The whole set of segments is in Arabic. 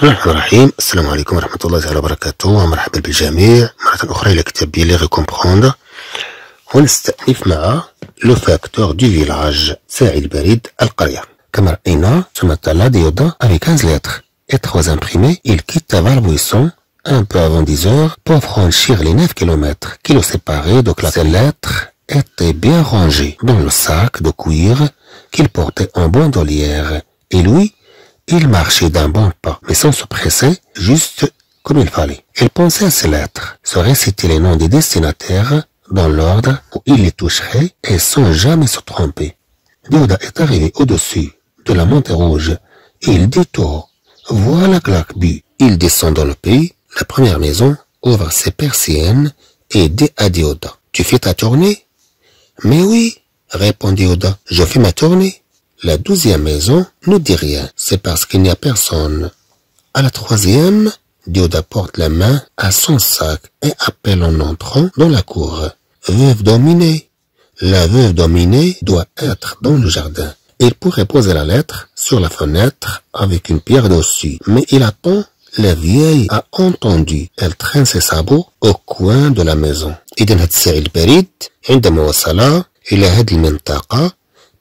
Le facteur salam village, wa rahmatoullahi wa barakatou, مرحبا بالجميع. مرة اخرى لكتاب يلي كومبروندر. هو الاستفناء لو 15 et trois imprimés, il quitte un peu avant 10 heures, pour franchir les 9 km qui le séparaient de la lettre était bien rangée dans le sac de cuir qu'il portait en bandoulière. et lui il marchait d'un bon pas, mais sans se presser, juste comme il fallait. Il pensait à ses lettres, se réciter les noms des destinataires dans l'ordre où il les toucherait et sans jamais se tromper. Dioda est arrivé au-dessus de la montée rouge. Il détourne. Voilà bu. Il descend dans le pays, la première maison, ouvre ses persiennes et dit à Dioda. Tu fais ta tournée? Mais oui, répondit Oda. Je fais ma tournée. La douzième maison ne dit rien, c'est parce qu'il n'y a personne. À la troisième, Dieu porte la main à son sac et appelle en entrant dans la cour. Veuve dominée. La veuve dominée doit être dans le jardin. Il pourrait poser la lettre sur la fenêtre avec une pierre dessus, mais il attend. La vieille a entendu. Elle traîne ses sabots au coin de la maison. et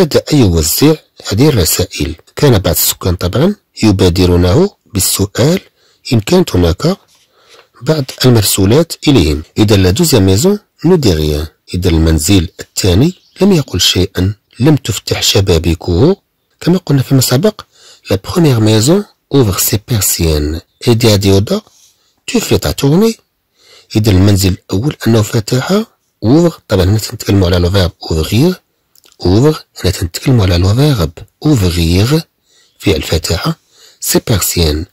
بدأ أي وزيع هذه الرسائل كان بعض السكان طبعا يبادرونه بالسؤال إن كانت هناك بعض المرسولات إليهم إذا لا دوزيا ميزون نو إذا المنزل الثاني لم يقل شيئا لم تفتح شبابيكه كما قلنا فيما سبق لا بخوميغ ميزون أوفر سي بيرسيان إيدي ديودا تفرط تورني إذا المنزل الأول أنه فتح أوفر طبعا هنا تنتكلمو على لوفاب أوفغيغ اوفر حنا تنتكلمو على الفيرب اوفغيغ في الفاتحة سي بيرسيان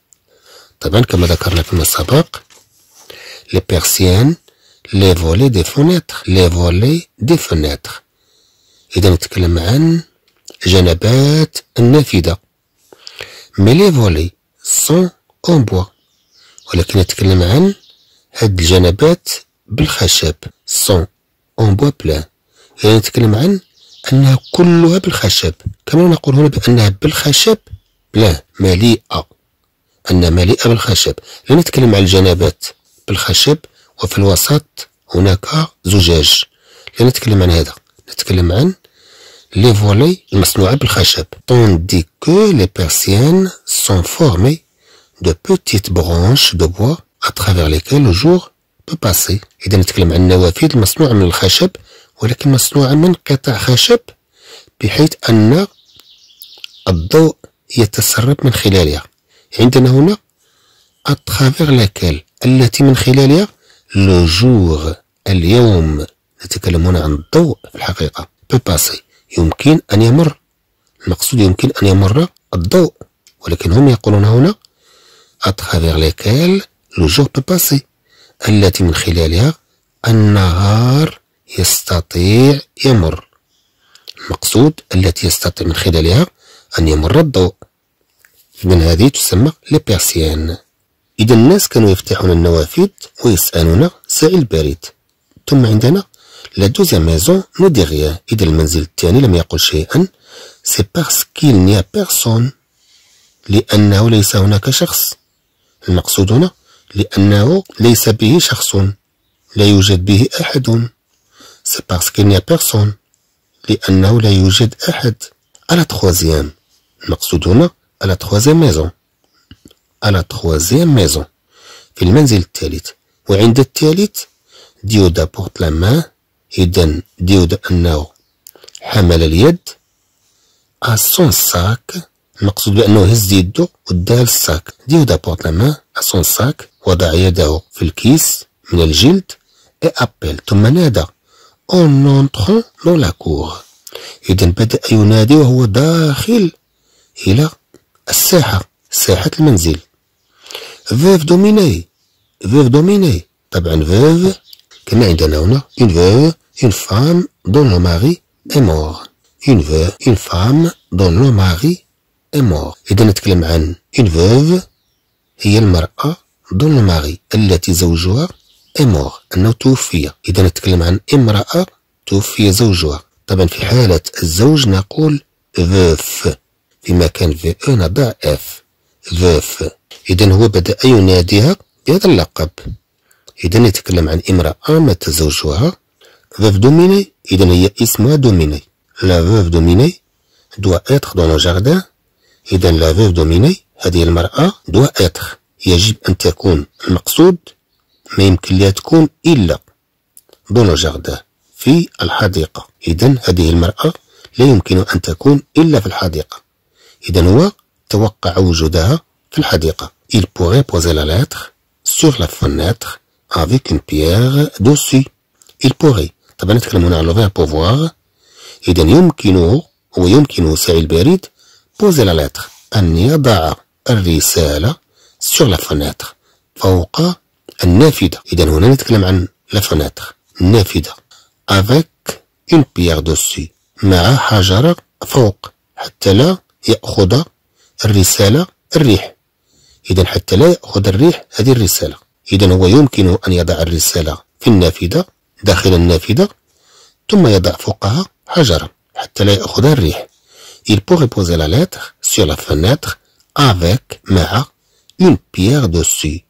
طبعا كما ذكرنا فيما سبق لي بيرسيان لي فولي دي فونيتر لي فولي دي فونيتر إذا نتكلم عن جنبات النافذة مي لي فولي سون اون بوا ولكن نتكلم عن هاد الجنبات بالخشب سون اون بوا بلان يعني نتكلم عن أنها كلها بالخشب كما نقول هنا بأنها بالخشب لا مليئة أنها مليئة بالخشب لا نتكلم عن الجنابات بالخشب وفي الوسط هناك زجاج لا نتكلم عن هذا نتكلم عن لي فولي المصنوعة بالخشب tandis que les persiennes sont formées de petites branches de bois à travers lesquelles le jour peut إذا نتكلم عن النوافذ المصنوعة من الخشب ولكن مصنوعة من قطع خشب بحيث أن الضوء يتسرب من خلالها عندنا هنا أتخافيغ لاكال التي من خلالها لو اليوم نتكلم هنا عن الضوء في الحقيقة بباسي يمكن أن يمر المقصود يمكن أن يمر الضوء ولكن هم يقولون هنا أتخافيغ لاكال لو بباسي التي من خلالها النهار يستطيع يمر المقصود التي يستطيع من خلالها أن يمر الضوء إذن هذه تسمى لي بيرسيان إذا الناس كانوا يفتحون النوافذ ويسألون سائل بارد ثم عندنا لا دوزيام ميزون نو إذا المنزل الثاني لم يقل شيئا سي باسكيل نيا بيرسون لأنه ليس هناك شخص المقصود هنا لأنه ليس به شخص لا يوجد به أحد سي باسكو نيا بيرسون لأنه لا يوجد أحد على تخوازيام المقصود هنا على تخوازيام ميزون على تخوازيام ميزون في المنزل الثالث وعند الثالث ديودا بورت لا ما إذن ديودا أنه حمل اليد أسون ساك المقصود بأنه هز يدو وداها للساك ديودا بورت لا ا أسون ساك وضع يده في الكيس من الجلد إي أبل ثم نادى اونتر دون لا كور إذا بدأ ينادي وهو داخل إلى الساحة ساحة المنزل فيف دوميني فيف دوميني طبعا فيف كما عندنا هنا اون فيف اون فام دون لو ماري اي مور اون فيف اون فام دون لو ماري اي مور إذا نتكلم عن اون فيف هي المرأة دون لو ماري التي زوجها إمور أنه توفي إذا نتكلم عن امرأة توفي زوجها طبعا في حالة الزوج نقول ذف في مكان في أو نضع اف ذف إذا هو بدأ يناديها بهذا اللقب إذا نتكلم عن امرأة مات زوجها ذف دوميني إذا هي اسمها دوميني لا فوف دوميني دو être دون جاردان إذا لا فوف دوميني هذه المرأة دو être يجب أن تكون المقصود ما يمكن لها تكون إلا دون جغده في الحديقة إذا هذه المرأة لا يمكن أن تكون إلا في الحديقة إذا هو توقع وجودها في الحديقة Il pourrait poser la lettre sur la fenêtre avec une pierre dessus. Il pourrait. طبعا نتكلم هنا على فير بوفوار إذا يمكنه ويمكن سعي البريد بوزي لا أن يضع الرسالة سور لا فوق النافذة إذا هنا نتكلم عن لا نافذة افيك اون بيير دوسي مع حجرة فوق حتى لا يأخذ الرسالة الريح إذا حتى لا يأخذ الريح هذه الرسالة إذا هو يمكن أن يضع الرسالة في النافذة داخل النافذة ثم يضع فوقها حجرة حتى لا يأخذها الريح Il pourrait poser la lettre sur la fenêtre avec مع une pierre dessus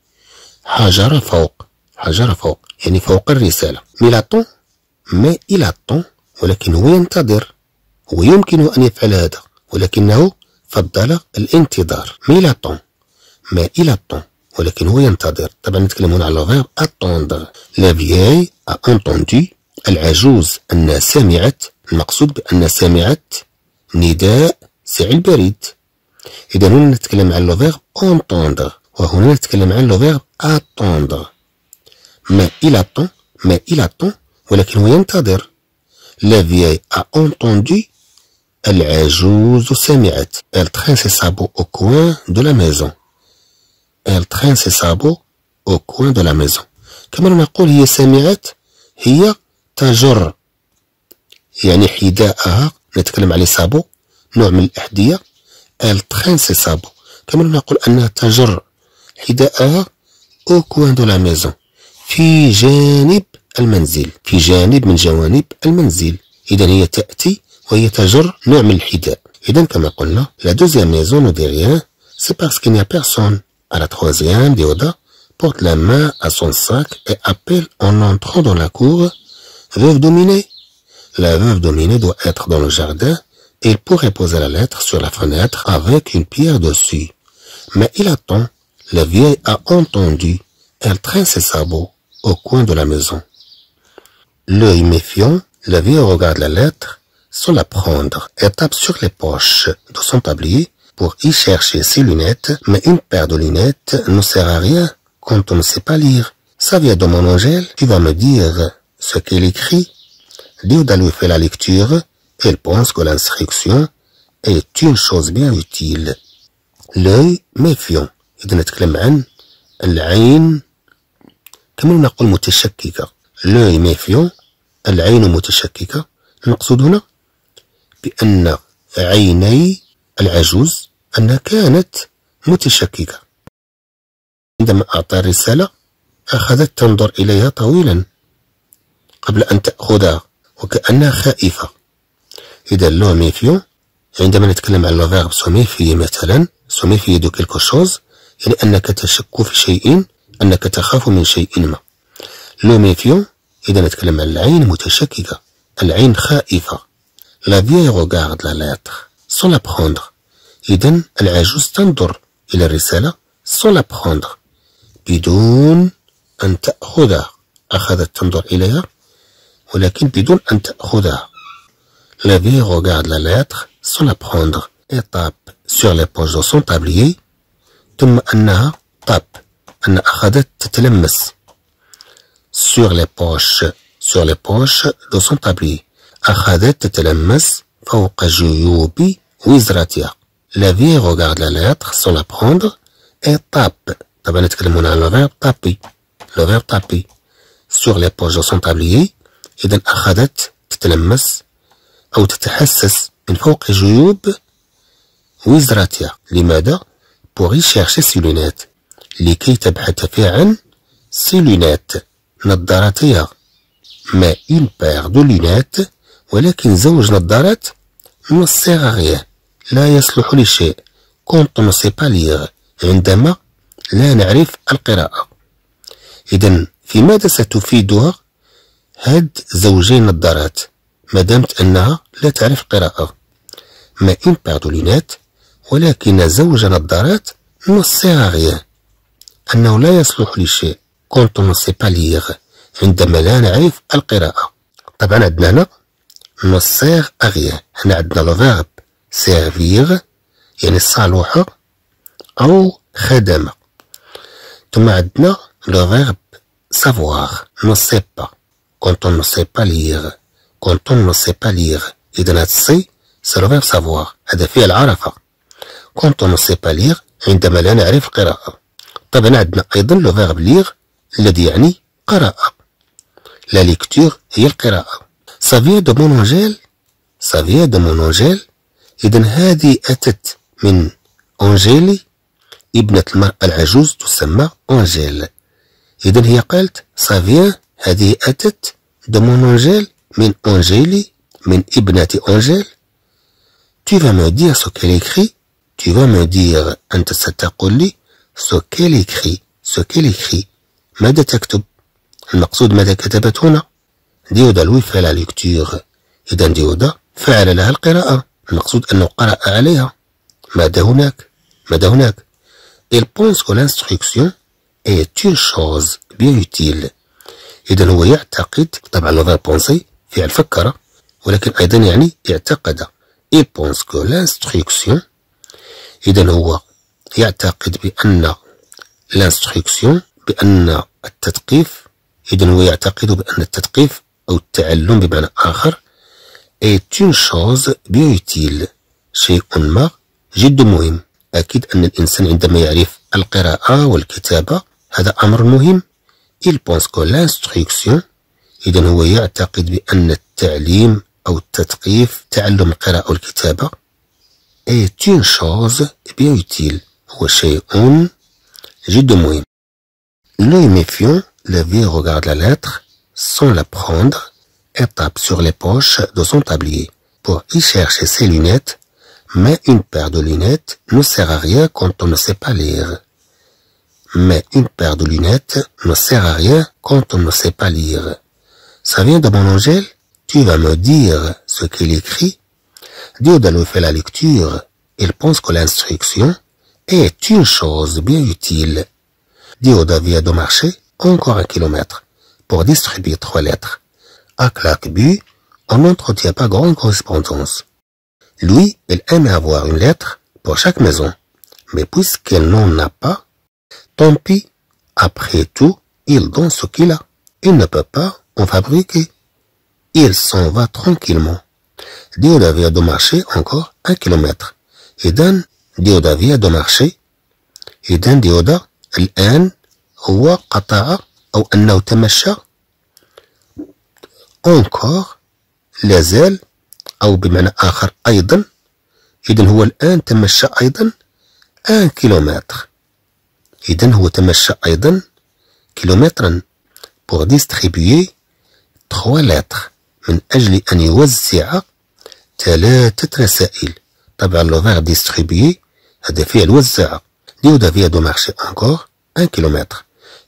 حجر فوق حجر فوق يعني فوق الرسالة ميلاتون ما إلى الطن ولكن هو ينتظر هو يمكن أن يفعل هذا ولكنه فضل الانتظار ميلاتون ما إلى الطن ولكن هو ينتظر طبعا نتكلم هنا على الغير اتوندر لا فياي انتوندي العجوز أن سمعت المقصود بأن سمعت نداء سعي البريد إذا هنا نتكلم على لو فيرب أونتوندر وهنا نتكلم عن لو فيرب اتوندر ما إلى طون ما إلى طون ولكن هو ينتظر لا فيي ا اونتوندي العجوز سمعت ال traîne سي صابو او كوان دو لا ميزون ال traîne سي صابو او كوان دو لا ميزون كما نقول هي سمعت هي تجر يعني حذاءها نتكلم على سابو نوع من الأحذية ال traîne سي صابو كما نقول أنها تجر La deuxième la maison. ne dit rien. C'est parce qu'il n'y a personne. هي à la troisième Dioda porte la main à son sac et appelle en entrant dans la cour veuve dominée. La veuve dominée doit être dans le jardin et il pourrait poser la lettre sur la fenêtre avec une pierre dessus. Mais il attend la vieille a entendu Elle traîne ses sabots au coin de la maison. L'œil méfiant, le vieille regarde la lettre sans la prendre Elle tape sur les poches de son tablier pour y chercher ses lunettes, mais une paire de lunettes ne sert à rien quand on ne sait pas lire. Ça vient de mon Angèle, tu vas me dire ce qu'il écrit. Liuda lui fait la lecture, elle pense que l'instruction est une chose bien utile. L'œil méfiant. إذا نتكلم عن العين كما نقول متشككة لوي ميفيون العين متشككة نقصد هنا بأن عيني العجوز أنها كانت متشككة عندما أعطى الرسالة أخذت تنظر إليها طويلا قبل أن تأخذها وكأنها خائفة إذا لو ميفيون عندما نتكلم عن لو فيرب سوميفي مثلا سوميفي دو كيلكو شوز يعني أنك تشك في شيء أنك تخاف من شيء ما لو ميفيو إذا نتكلم عن العين متشككة العين خائفة لا فيي غوغارد لا لاتر سو لا إذا العجوز تنظر إلى الرسالة سو لا بدون أن تأخذها أخذت تنظر إليها ولكن بدون أن تأخذها لا في غوغارد لا لاتر سو la prendre et tape sur les poches de ثم أنها طاب أن أخذت تتلمس سور لي بوش سور لي بوش دو سون tablier أخذت تتلمس فوق جيوب وزرتها لا في غارد لا لاتر سون لا prendre اي طاب طبعا هنا على الفيرب تابي الفيرب تابي سور لي بوش دو سون tablier إذا أخذت تتلمس أو تتحسس من فوق جيوب وزرتها لماذا؟ pour y chercher ses lunettes لكي تبحث فيها عن سيلونات lunettes نظارتها ما اون بار دو لونات ولكن زوج نظارات ما sert لا يصلح لشيء quand نو ne sait عندما لا نعرف القراءة إذا في ماذا ستفيدها هاد زوجين نظارات مادامت أنها لا تعرف القراءة ما بار دو لونات ولكن زوج نظارات نصي sert أنه لا يصلح لشيء كونت نو باليغ ليغ عندما لا نعرف القراءة طبعا عندنا هنا نصيغ أغيان هنا عندنا لو فيرب سيرفيغ يعني الصالوحة أو خدمة ثم عندنا لو فيرب سافوار نو با كونت نو باليغ ليغ كونت نو سي ليغ إذا هاد السي سي لو فيرب سافوار هذا فعل عرفة كونت اون سي با ليغ عندما لا نعرف القراءة طبعا عندنا ايضا لو فيرب ليغ الذي يعني قراءة لا ليكتور هي القراءة سافيا دو مونونجيل سافيا دو مونونجيل اذا هذه اتت من أنجيلي ابنة المرأة العجوز تسمى أنجيل اذا هي قالت سافيا هذه اتت دو مونونجيل من أنجيلي من ابنة أنجيل Tu vas me dire ce qu'elle écrit Tu vas me dire, أنت ستقول ce qu'elle écrit, ce qu'elle écrit. ماذا تكتب؟ المقصود ماذا كتبت هنا؟ ديودا لوي فعل ليكتور إذا ديودا فعل لها القراءة المقصود أنه قرأ عليها ماذا هناك؟ ماذا هناك؟ Il pense que l'instruction est une chose bien utile. إذا هو يعتقد طبعا نظر بونسي فعل فكر ولكن أيضا يعني اعتقد. Il pense que l'instruction إذا هو يعتقد بأن لانستركسيون بأن التثقيف إذا هو يعتقد بأن التثقيف أو التعلم بمعنى آخر إيت une شوز بيوتيل شيء ما جد مهم أكيد أن الإنسان عندما يعرف القراءة والكتابة هذا أمر مهم il pense que l'instruction إذا هو يعتقد بأن التعليم أو التثقيف تعلم القراءة والكتابة est une chose bien utile pour chez un moins. L'œil méfiant, le vieux regarde la lettre, sans la prendre, et tape sur les poches de son tablier pour y chercher ses lunettes, mais une paire de lunettes ne sert à rien quand on ne sait pas lire. Mais une paire de lunettes ne sert à rien quand on ne sait pas lire. Ça vient de mon Angèle Tu vas me dire ce qu'il écrit Dieu nous fait la lecture, il pense que l'instruction est une chose bien utile. Dieu vient de marcher encore un kilomètre pour distribuer trois lettres. À But on n'entretient pas grande correspondance. Lui, il aime avoir une lettre pour chaque maison. Mais puisqu'il n'en a pas, tant pis. Après tout, il donne ce qu'il a. Il ne peut pas en fabriquer. Il s'en va tranquillement. Dio via de marché encore un kilomètre. إذا ديودا فيا دو مارشي إذا ديودا الآن هو قطع أو أنه تمشى أونكور لازال أو بمعنى آخر أيضا إذن هو الآن تمشى أيضا آن كيلومتر إذن هو تمشى أيضا كيلومترا بور distribuer تخوا lettres من أجل أن يوزع ثلاثة رسائل طبعا لو فار ديستريبيي هذا فعل وزع ديودا فيا دو مارشي أنكور أن كيلومتر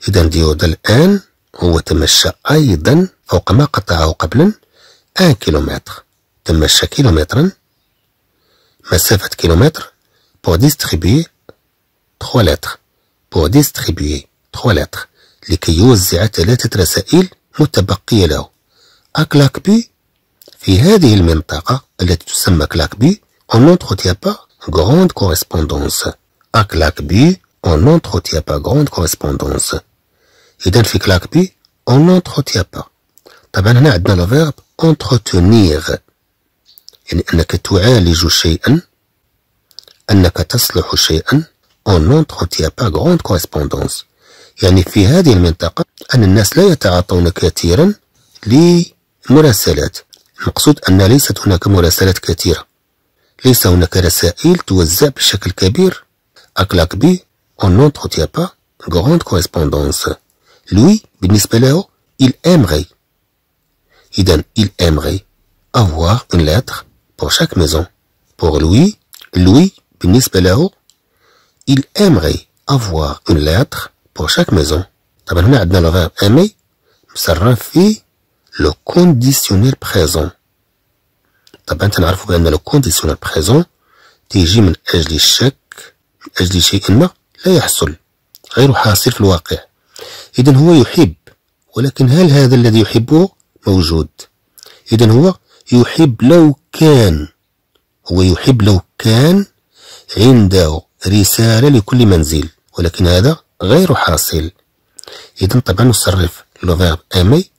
إذا ديودا الآن هو تمشى أيضا فوق ما قطعه قبلا أن كيلومتر تمشى كيلومترا مسافة كيلومتر بو distribuer تخوا لاتر بو distribuer تخوا لاتر لكي يوزع ثلاثة رسائل متبقية له أكلاكبي في هذه المنطقة التي تسمى كلاكبي on n'entretient pas grande correspondance à Clackby on n'entretient pas grande correspondance إذا في كلاكبي on n'entretient pas طبعا هنا عندنا لو فيرب entretenir يعني أنك تعالج شيئا أنك تصلح شيئا on n'entretient pas grande correspondance يعني في هذه المنطقة أن الناس لا يتعاطون كثيرا لي مراسلات المقصود أن ليست هناك مراسلات كثيرة ليس هناك رسائل توزع بشكل كبير أكلاك بي أن نونتروتيا با غروند كوريسبوندونس لوي بالنسبة له إل أمغي إذن إل أمغي أفواغ أون لاتر بور شاك ميزون بور لوي لوي بالنسبة له إل أمغي أفواغ أون لاتر بور شاك ميزون طبعا هنا عندنا الفيرب أمي مصرف فيه لو كونديسيونيل بريزون طبعا تنعرفوا بان لو كونديسيونيل بريزون تيجي من اجل الشك من اجل شيء ما لا يحصل غير حاصل في الواقع اذا هو يحب ولكن هل هذا الذي يحبه موجود اذا هو يحب لو كان هو يحب لو كان عنده رسالة لكل منزل ولكن هذا غير حاصل إذا طبعا نصرف لو فيرب أمي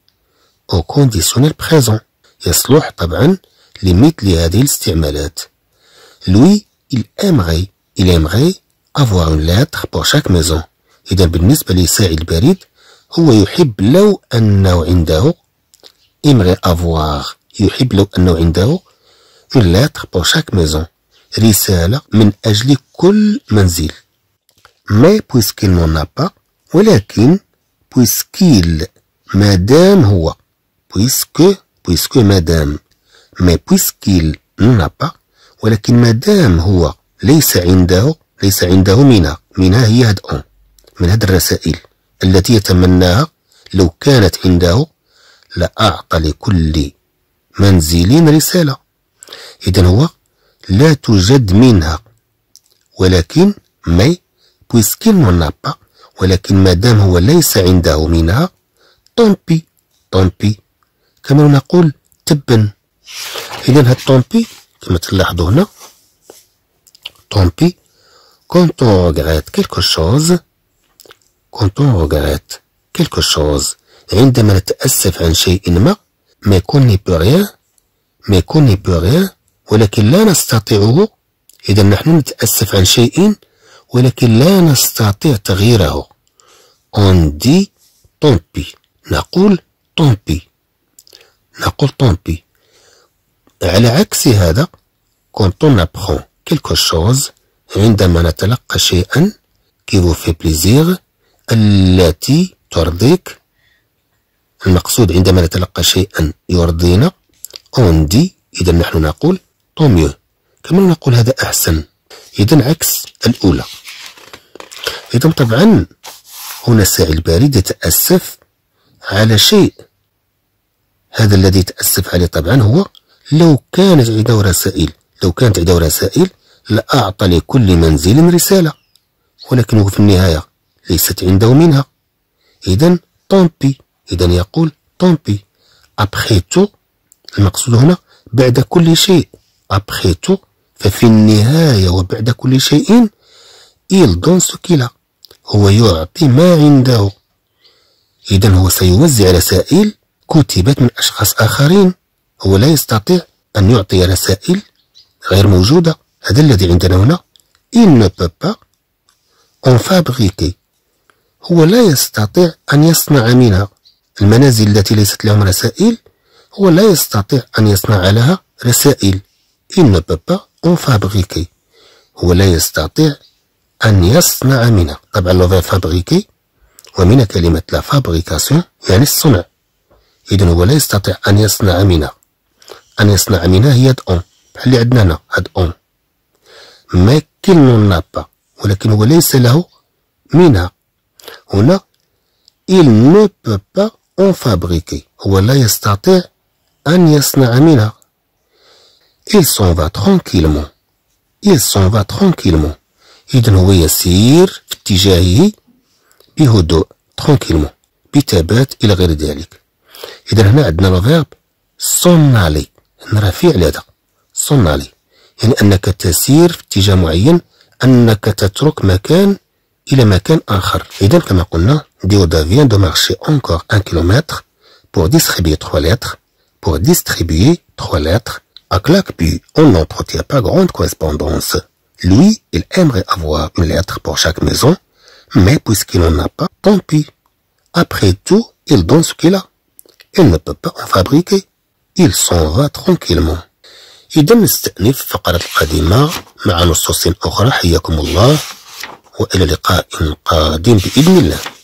أو كونديسيونيل بريزون يصلح طبعا لمثل هذه الاستعمالات لوي il aimerait il aimerait avoir une lettre pour chaque maison إذا بالنسبة لساعي البريد هو يحب لو أنه عنده aimerait avoir يحب لو أنه عنده une lettre pour chaque maison رسالة من أجل كل منزل mais puisqu'il n'en a pas ولكن puisqu'il ما دام هو puisque puisque مدام mais puisqu'il n'en pas ولكن مادام هو ليس عنده ليس عنده منها منها هي هاد اون من هاد الرسائل التي يتمناها لو كانت عنده لأعطى لكل منزل رسالة إذا هو لا توجد منها ولكن مي بويسكيل نون ولكن مادام هو ليس عنده منها طومبي طومبي كما نقول تبا إذا هاد طومبي كما تلاحظوا هنا طومبي كونت اون ريغريت كيلكو شوز كونت اون ريغريت كيلكو شوز عندما نتأسف عن شيء ما ما ني بو ريان ما ني بو ريان ولكن لا نستطيعه إذا نحن نتأسف عن شيء ولكن لا نستطيع تغييره اون دي طومبي نقول طومبي نقول l'aqultampi. على عكس هذا كونت اون apprend كيلكو شوز عندما نتلقى شيئا كي vous في بليزيغ التي ترضيك المقصود عندما نتلقى شيئا يرضينا اوندي إذا نحن نقول طوميو كما نقول هذا أحسن إذا عكس الأولى إذا طبعا هنا الساعي البارد يتأسف على شيء هذا الذي تأسف عليه طبعا هو لو كانت عنده رسائل لو كانت عنده رسائل لأعطى لكل منزل رسالة ولكن هو في النهاية ليست عنده منها إذا طومبي إذا يقول طومبي أبخيتو المقصود هنا بعد كل شيء أبخيتو ففي النهاية وبعد كل شيء إيل دون سوكيلا هو يعطي ما عنده إذا هو سيوزع رسائل كتبت من أشخاص آخرين هو لا يستطيع أن يعطي رسائل غير موجودة هذا الذي عندنا هنا إن بابا peut فابغيكي هو لا يستطيع أن يصنع منها المنازل التي ليست لهم رسائل هو لا يستطيع أن يصنع لها رسائل إن بابا peut فابغيكي هو لا يستطيع أن يصنع منها طبعا لو فابريكي ومن كلمة لا فابريكاسيون يعني الصنع اذا هو لا يستطيع ان يصنع منا ان يصنع منا هي هاد اون بحال اللي عندنا هنا هاد اون ما كل نابا ولكن هو ليس له منا هنا il ne peut pas en fabriquer هو لا يستطيع ان يصنع منا il s'en va tranquillement il s'en va tranquillement اذا هو يسير في اتجاهه بهدوء ترانكيلمون بثبات الى غير ذلك اذا هنا عندنا الفيرب صنالي هنا راه فعل هذا صنالي يعني انك تسير في اتجاه معين انك تترك مكان الى مكان اخر اذا كما قلنا Dioda vient de marcher encore un kilomètre pour distribuer trois lettres pour distribuer trois lettres à Claquebu, on n'entretient pas grande correspondance. Lui, il aimerait avoir une lettre pour chaque maison, mais puisqu'il n'en a pas, tant pis. Après tout, il donne ce qu'il a. ان ne فابريكي إل سونغا تخونكيلمون Il s'en va tranquillement. إذا نستأنف فقرة القادمة مع نصوص أخرى حياكم الله وإلى لقاء قادم بإذن الله